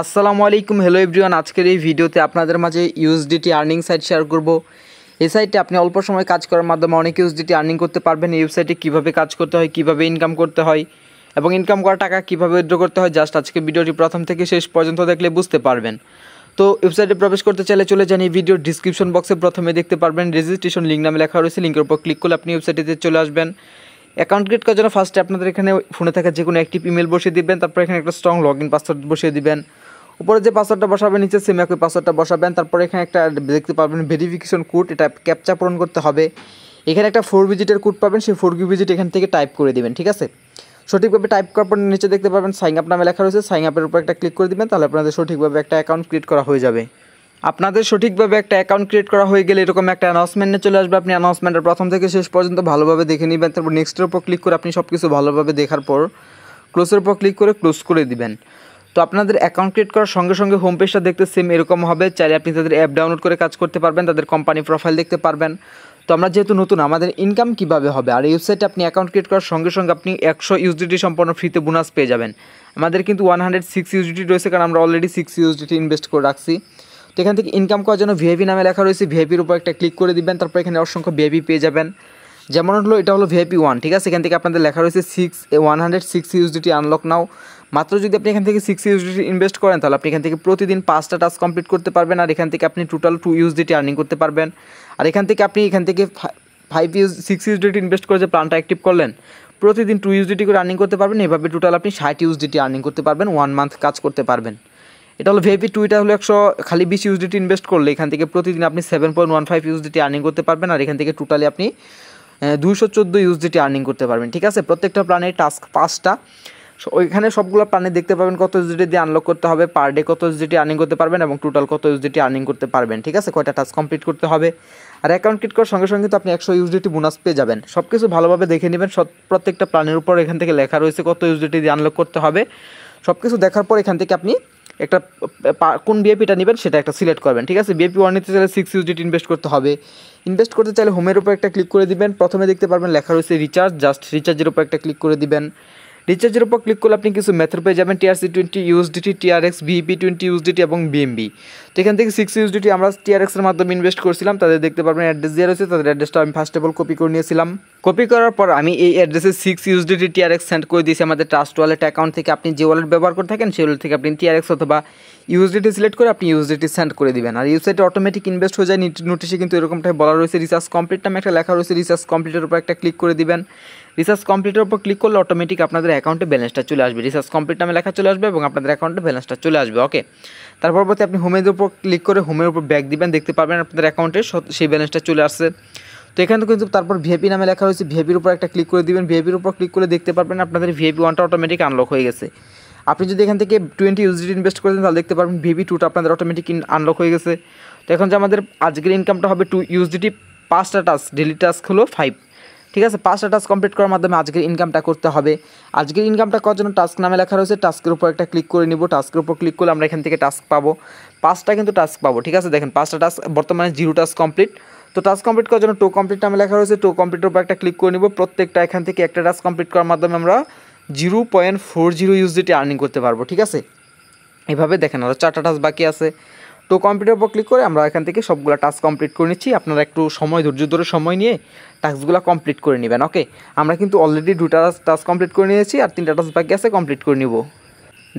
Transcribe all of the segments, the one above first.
আসসালামু আলাইকুম hello everyone আজকের এই ভিডিওতে আপনাদের মাঝে ইউএসডিটি আর্নিং সাইট শেয়ার করব এই সাইটে আপনি অল্প সময় কাজ করার মাধ্যমে অনেক ইউএসডিটি আর্নিং করতে পারবেন এই ওয়েবসাইটে কীভাবে কাজ করতে হয় কীভাবে ইনকাম করতে হয় এবং ইনকাম করা টাকা কীভাবে উইথড্র করতে হয় জাস্ট আজকে ভিডিওটি প্রথম থেকে শেষ পর্যন্ত দেখলে বুঝতে পারবেন তো ওয়েবসাইটে প্রবেশ করতে চাইলে চলে যান এই ভিডিওর ডিসক্রিপশন বক্সে প্রথমে দেখতে পারবেন রেজিস্ট্রেশন লিঙ্ক নামে লেখা রয়েছে লিঙ্কের উপর ক্লিক করলে আপনি ওয়েবসাইটে চলে আসবেন অ্যাকাউন্ট ক্রিয়েট করার জন্য ফার্স্টে আপনাদের এখানে ফোনে থাকা যে কোনো অ্যাক্টিভ ইমেল বসিয়ে দিবেন তারপর এখানে একটা স্ট্রং লগ ইন পাসওয়ার্ড বসিয়ে দিবেন উপরে যে পাসওয়ার্ডটা বসাবেন নিচে সেম একই পাসওয়ার্ডটা বসাবেন তারপর এখানে একটা দেখতে পাবেন ভেরিফিকেশন কোড এটা ক্যাপচা পূরণ করতে হবে এখানে একটা ফোর ভিজিটের কোড পাবেন সেই ফোর ভিজিট এখান থেকে টাইপ করে দেবেন ঠিক আছে সঠিকভাবে টাইপ করার পর নিচে দেখতে পাবেন সাইন আপ নামে লেখা রয়েছে সাইন আপের উপর একটা ক্লিক করে দেবেন তাহলে আপনাদের সঠিকভাবে একটা অ্যাকাউন্ট ক্রিয়েট করা হয়ে যাবে আপনাদের সঠিকভাবে একটা অ্যাকাউন্ট ক্রিয়েট করা হয়ে গেলে এরকম একটা অ্যানাউন্সমেন্টে চলে আসবে আপনি অ্যানাউন্সমেন্টের প্রথম থেকে শেষ পর্যন্ত ভালোভাবে দেখে নেবেন তারপর নেক্সটের উপর ক্লিক করে আপনি সব কিছু ভালোভাবে দেখার পর ক্লোজের উপর ক্লিক করে ক্লোজ করে দিবেন তো আপনাদের অ্যাকাউন্ট ক্রিয়েট করার সঙ্গে সঙ্গে হোম পেজটা দেখতে সেম এরকম হবে চাইলে আপনি তাদের অ্যাপ ডাউনলোড করে কাজ করতে পারবেন তাদের কোম্পানি প্রোফাইল দেখতে পারবেন তো আমরা যেহেতু নতুন আমাদের ইনকাম কিভাবে হবে আর এই ওয়েবসাইটে আপনি অ্যাকাউন্ট ক্রিয়েট করার সঙ্গে সঙ্গে আপনি একশো ইউজিডি সম্পূর্ণ ফ্রিতে বোনাস পেয়ে যাবেন আমাদের কিন্তু ওয়ান হান্ড্রেড সিক্স ইউজিডি রয়েছে কারণ আমরা অলরেডি সিক্স ইউজিডি ইনভেস্ট করে রাখছি তো এখান থেকে ইনকাম করার জন্য ভিআইপি নামে লেখা রয়েছে ভিআইপির উপর একটা ক্লিক করে দিবেন তারপর এখানে অসংখ্য ভিআইপি পেয়ে যাবেন যেমন হলো এটা হলো ভিআইপি ওয়ান ঠিক আছে এখান থেকে আপনাদের লেখা রয়েছে six one hundred six USDT unlock now মাত্র যদি আপনি এখান থেকে সিক্স ইউজিটি ইনভেস্ট করেন তাহলে আপনি এখান থেকে প্রতিদিন পাঁচটা টাস্ক কমপ্লিট করতে পারবেন আর এখান থেকে আপনি টোটাল টু ইউজিটি আর্নিং করতে পারবেন আর এখান থেকে আপনি এখান থেকে five use six USDT invest করে যে প্ল্যানটা অ্যাক্টিভ করলেন প্রতিদিন টু ইউজিটি করে আর্নিং করতে পারবেন এভাবে টোটাল আপনি ষাট ইউজিটি আর্নিং করতে পারবেন ওয়ান মান্থ কাজ করতে পারবেন এটা হলো ভিআইপি টু এটা হলো একশো খালি বিশ ইউজিটি ইনভেস্ট করলে এখান থেকে প্রতিদিন আপনি seven point one five USDT earning করতে পারবেন আর এখান থেকে টোটালি আপনি দুশো চোদ্দো ইউজিটি আর্নিং করতে পারবেন ঠিক আছে প্রত্যেকটা প্ল্যানের টাস্ক পাঁচটা ওইখানে সবগুলো প্রাণী দেখতে পাবেন কত ইউজিটি দিয়ে আনলক করতে হবে পার ডে কত ইউজিটি আর্নিং করতে পারবেন এবং টোটাল কত ইউজিটি আর্নিং করতে পারবেন ঠিক আছে কয়টা টাস্ক কমপ্লিট করতে হবে আর অ্যাকাউন্ট ক্রিট করার সঙ্গে সঙ্গে তো আপনি একশো ইউজিটি বোনাস পেয়ে যাবেন সব কিছু ভালোভাবে দেখে নেবেন সব প্রত্যেকটা প্ল্যানের উপর এখান থেকে লেখা রয়েছে কত ইউজিটি দিয়ে আনলক করতে হবে সব কিছু দেখার পর এখান থেকে আপনি একটা কোন বিএপিটা নেবেন সেটা একটা সিলেক্ট করবেন ঠিক আছে বিএপি ওয়ান নিতে চাইলে সিক্স ইউজিটি ইনভেস্ট করতে হবে ইনভেস্ট করতে চাইলে হোমের উপর একটা ক্লিক করে দিবেন প্রথমে দেখতে পারবেন লেখা রয়েছে রিচার্জ জাস্ট রিচার্জের উপর একটা ক্লিক করে দিবেন রিচার্জের উপর ক্লিক করলে আপনি কিছু মেথড পেয়ে যাবেন TRC twenty USDT TRX BEP twenty USDT এবং বিএমবি তো এখান থেকে সিক্স ইউএসডিটি আমরা টিআরএক্সের মাধ্যমে ইনভেস্ট করছিলাম তাদের দেখতে পারবেন অ্যাড্রেস দেওয়া রয়েছে তাদের অ্যাড্রেসটা আমি ফার্স্ট অফ অল কপি করে নিয়েছিলাম কপি করার পর আমি এই অ্যাড্রেসে সিক্স ইউএসডিটি টিআরএক্স সেন্ড করে দিয়েছি আমাদের ট্রাস্ট ওয়ালেট অ্যাকাউন্ট থেকে আপনি যে ওয়ালেট ব্যবহার করে থাকেন সেই ওয়ালেট থেকে আপনি টিআরএক্স অথবা ইউএসডিটি সিলেক্ট করে আপনি ইউএসডিটি সেন্ড করে দিবেন আর ইউএসডিটি অটোমেটিক ইনভেস্ট হয়ে যায় নোটিশে কিন্তু এরকমটাই বলা রয়েছে রিচার্জ কমপ্লিট নামে একটা লেখা রয়েছে রিচার্জ কমপ্লিটের উপর একটা ক্লিক করে দিবেন রিসার্চ কমপ্লিটের উপর ক্লিক করলে অটোমেটিক আপনাদের অ্যাকাউন্টে ব্যালেন্সটা চলে আসবে রিসার্চ কমপ্লিট নামে লেখা চলে আসবে এবং আপনাদের অ্যাকাউন্টে ব্যালেন্সটা চলে আসবে ওকে তার পরবর্তী আপনি হোমের উপর ক্লিক করে হোমের উপর ব্যাক দিবেন দেখতে পারবেন আপনাদের অ্যাকাউন্টে সেই ব্যালেন্সটা চলে আসছে তো এখানে তো কিন্তু তারপর ভিএপি নামে লেখা হয়েছে ভিএপির উপর একটা ক্লিক করে দিবেন ভিএপির উপর ক্লিক করে দেখতে পারবেন আপনাদের ভিএপি ওয়ানটা অটোমেটিক আনলক হয়ে গেছে আপনি যদি এখান থেকে টোয়েন্টি ইউজিডি ইনভেস্ট করেন তাহলে দেখতে পারবেন ভিভি টুটা আপনাদের অটোমেটিক আনলক হয়ে গেছে তো এখন যে আমাদের আজকের ইনকামটা হবে টু ইউজিডি পাঁচটা টাস্ক ডেলি টাস্ক হলো ফাইভ ঠিক আছে পাঁচটা টাস্ক কমপ্লিট করার মাধ্যমে আজকের ইনকামটা করতে হবে আজকের ইনকামটা করার জন্য টাস্ক নামে লেখা রয়েছে টাস্কের উপর একটা ক্লিক করে নিব টাস্কের উপর ক্লিক করলে আমরা এখান থেকে টাস্ক পাবো পাঁচটা কিন্তু টাস্ক পাবো ঠিক আছে দেখেন পাঁচটা টাস্ক বর্তমানে জিরো টাস্ক কমপ্লিট তো টাস্ক কমপ্লিট করার জন্য টো কমপ্লিট নামে লেখা রয়েছে টো কমপ্লিটের উপর একটা ক্লিক করে নিব প্রত্যেকটা এখান থেকে একটা টাস্ক কমপ্লিট করার মাধ্যমে আমরা zero point four zero USDT earning করতে পারবো ঠিক আছে এভাবে দেখেন আরও চারটা টাস্ক বাকি আছে তো কম্পিউটার উপর ক্লিক করে আমরা এখান থেকে সবগুলো টাস্ক কমপ্লিট করে নিচ্ছি আপনারা একটু সময় ধৈর্য ধরে সময় নিয়ে টাস্কগুলো কমপ্লিট করে নেবেন ওকে আমরা কিন্তু অলরেডি দুটা টাস্ক কমপ্লিট করে নিয়েছি আর তিনটা টাস্ক বাকি আছে কমপ্লিট করে নিব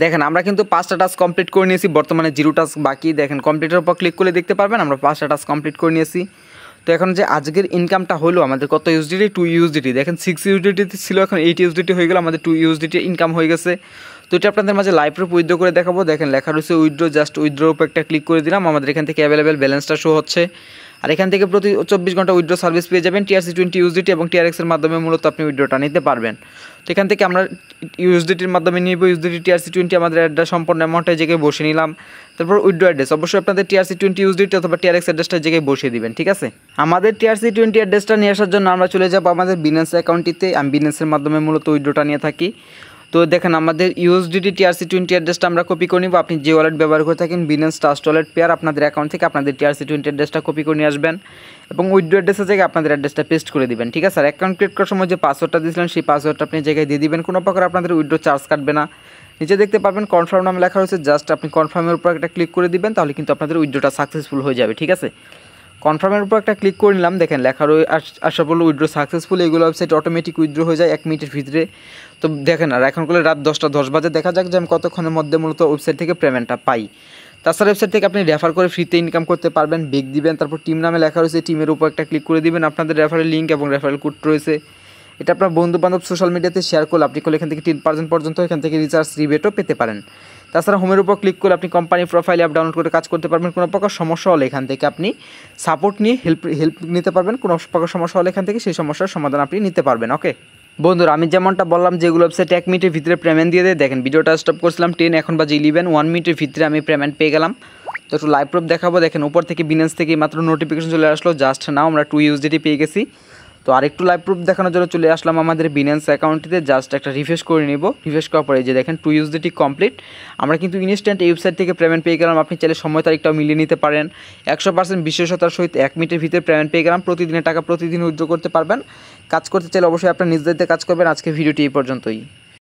দেখেন আমরা কিন্তু পাঁচটা টাস্ক কমপ্লিট করে নিয়েছি বর্তমানে জিরো টাস্ক বাকি দেখেন কম্পিউটার উপর ক্লিক করে দেখতে পারবেন আমরা পাঁচটা টাস্ক কমপ্লিট করে নিয়েছি তো এখন যে আজকের ইনকামটা হলো আমাদের কত ইউজডিটি টু ইউজডিটি দেখেন সিক্স ইউজডিটি ছিল এখন এইট ইউজডিটি হয়ে গেলো আমাদের টু ইউজডিটি ইনকাম হয়ে গেছে তো এটা আপনাদের মাঝে লাইভ প্রুফ উইথড্রো করে দেখাবো দেখেন লেখা রয়েছে উইথড্রো জাস্ট উইথড্রো উপর একটা ক্লিক করে দিলাম আমাদের এখান থেকে অ্যাভেলেবেল ব্যালেন্সটা শো হচ্ছে আর এখান থেকে প্রতি চব্বিশ ঘন্টা উইড্রো সার্ভিস পেয়ে যাবেন টিআরসি টোয়েন্টি ইউজডিটি এবং টিআরএক্সের মাধ্যমে মূলত আপনি উইড্রোটা নিতে পারবেন তো এখান থেকে আমরা ইউজডিটির মাধ্যমে নিব ইউজডিটি টিআরসি টোয়েন্টি আমাদের অ্যাড্রেস সম্পূর্ণ অ্যামাউন্টে জেগে বসে নিলাম তারপর উইড্রো অ্যাড্রেস অবশ্যই আপনাদের টিআরসি টোয়েন্টি ইউজডিটি অথবা টিআরএক্স অ্যাড্রেসটা জেগে বসিয়ে দিবেন ঠিক আছে আমাদের টিআরসি টোয়েন্টি অ্যাড্রেসটা নিয়ে আসার জন্য আমরা চলে যাবো আমাদের বিনেন্স অ্যাকাউন্টটিতে আমি বিনেন্সের মাধ্যমে মূলত উইড্রোটা নিয়ে থাকি তো দেখেন আমাদের ইউএসডিটি টিআরসি টোয়েন্টি অ্যাড্রেসটা আমরা কপি করে নিব আপনি যে ওয়ালেট ব্যবহার করে থাকেন বিনেন্স ট্রাস্ট ওয়ালেট পেয়ার আপনাদের অ্যাকাউন্ট থেকে আপনাদের টিআরসি টোয়েন্টি অ্যাড্রেসটা কপি করে নিয়ে আসবেন এবং উইড্রো অ্যাড্রেসের জায়গায় আপনাদের অ্যাড্রেসটা পেস্ট করে দেবেন ঠিক আছে আর অ্যাকাউন্ট ক্রিয়েট করার সময় যে পাসওয়ার্ডটা দিয়েছিলেন সেই পাসওয়ার্ডটা আপনি জায়গায় দিয়ে দিবেন কোনো প্রকার আপনাদের উইড্রো চার্জ কাটবে না নিচে দেখতে পারবেন কনফার্ম নাম লেখা রয়েছে জাস্ট আপনি কনফার্মের উপর একটা ক্লিক করে দিবেন তাহলে কিন্তু আপনাদের উইড্রোটা সাকসেসফুল হয়ে যাবে ঠিক আছে কনফার্মের উপর একটা ক্লিক করে নিলাম দেখেন লেখা রয়ে আশা পড়লো উইড্রো সাকসেসফুল এইগুলো ওয়েবসাইট অটোমেটিক উইড্রো হয়ে যায় এক মিনিটের ভিতরে তো দেখেন আর এখন করলে রাত দশটা দশ বাজে দেখা যাক যে আমি কতক্ষণের মধ্যে মূলত ওয়েবসাইট থেকে পেমেন্টটা পাই তাছাড়া ওয়েবসাইট থেকে আপনি রেফার করে ফ্রিতে ইনকাম করতে পারবেন বেগ দিবেন তারপর টিম নামে লেখা রয়েছে টিমের উপর একটা ক্লিক করে দিবেন আপনাদের রেফারের লিঙ্ক এবং রেফারেল কোড রয়েছে এটা আপনার বন্ধুবান্ধব সোশ্যাল মিডিয়াতে শেয়ার করলে আপনি করলে এখান থেকে টেন পার্সেন্ট পর্যন্ত এখান থেকে রিচার্জ রিবেটও পেতে পারেন তাছাড়া হোমের উপর ক্লিক করে আপনি কোম্পানির প্রোফাইল অ্যাপ ডাউনলোড করে কাজ করতে পারবেন কোনো প্রকার সমস্যা হলে এখান থেকে আপনি সাপোর্ট নিয়ে হেল্প হেল্প নিতে পারবেন কোনো প্রকার সমস্যা হলে এখান থেকে সেই সমস্যার সমাধান আপনি নিতে পারবেন ওকে বন্ধুরা আমি যেমনটা বললাম যেগুলো ওয়েবসাইট এক মিনিটের ভিতরে পেমেন্ট দিয়ে দেয় দেখেন ভিডিওটা স্টপ করছিলাম টেন এখন বাজে ইলেভেন ওয়ান মিনিটের ভিতরে আমি পেমেন্ট পেয়ে গেলাম তো একটু লাইভ প্রুফ দেখাবো দেখেন উপর থেকে বিনেন্স থেকে মাত্র নোটিফিকেশন চলে আসলো জাস্ট নাও আমরা টু ইউজিটি পেয়ে গেছি তো একটু লাইভ প্রুফ দেখানোর জন্য চলে আসলাম আমাদের বিনান্স অ্যাকাউন্টটিতে জাস্ট একটা রিফ্রেশ করে নিব রিফ্রেশ করার পরে যে দেখেন টু ইউজ দিটি কমপ্লিট আমরা কিন্তু ইনস্ট্যান্ট ওয়েবসাইট থেকে পেমেন্ট পেয়ে গেলাম আপনি চাইলে সময় তারিখটাও মিলিয়ে নিতে পারেন একশো পার্সেন্ট বিশেষতার সহিত এক মিনিটের ভিতরে পেমেন্ট পেয়ে গেলাম প্রতিদিনের টাকা প্রতিদিন উদ্যোগ করতে পারবেন কাজ করতে চাইলে অবশ্যই আপনার নিজ দায়িত্বে কাজ করবেন আজকে ভিডিওটি এই পর্যন্তই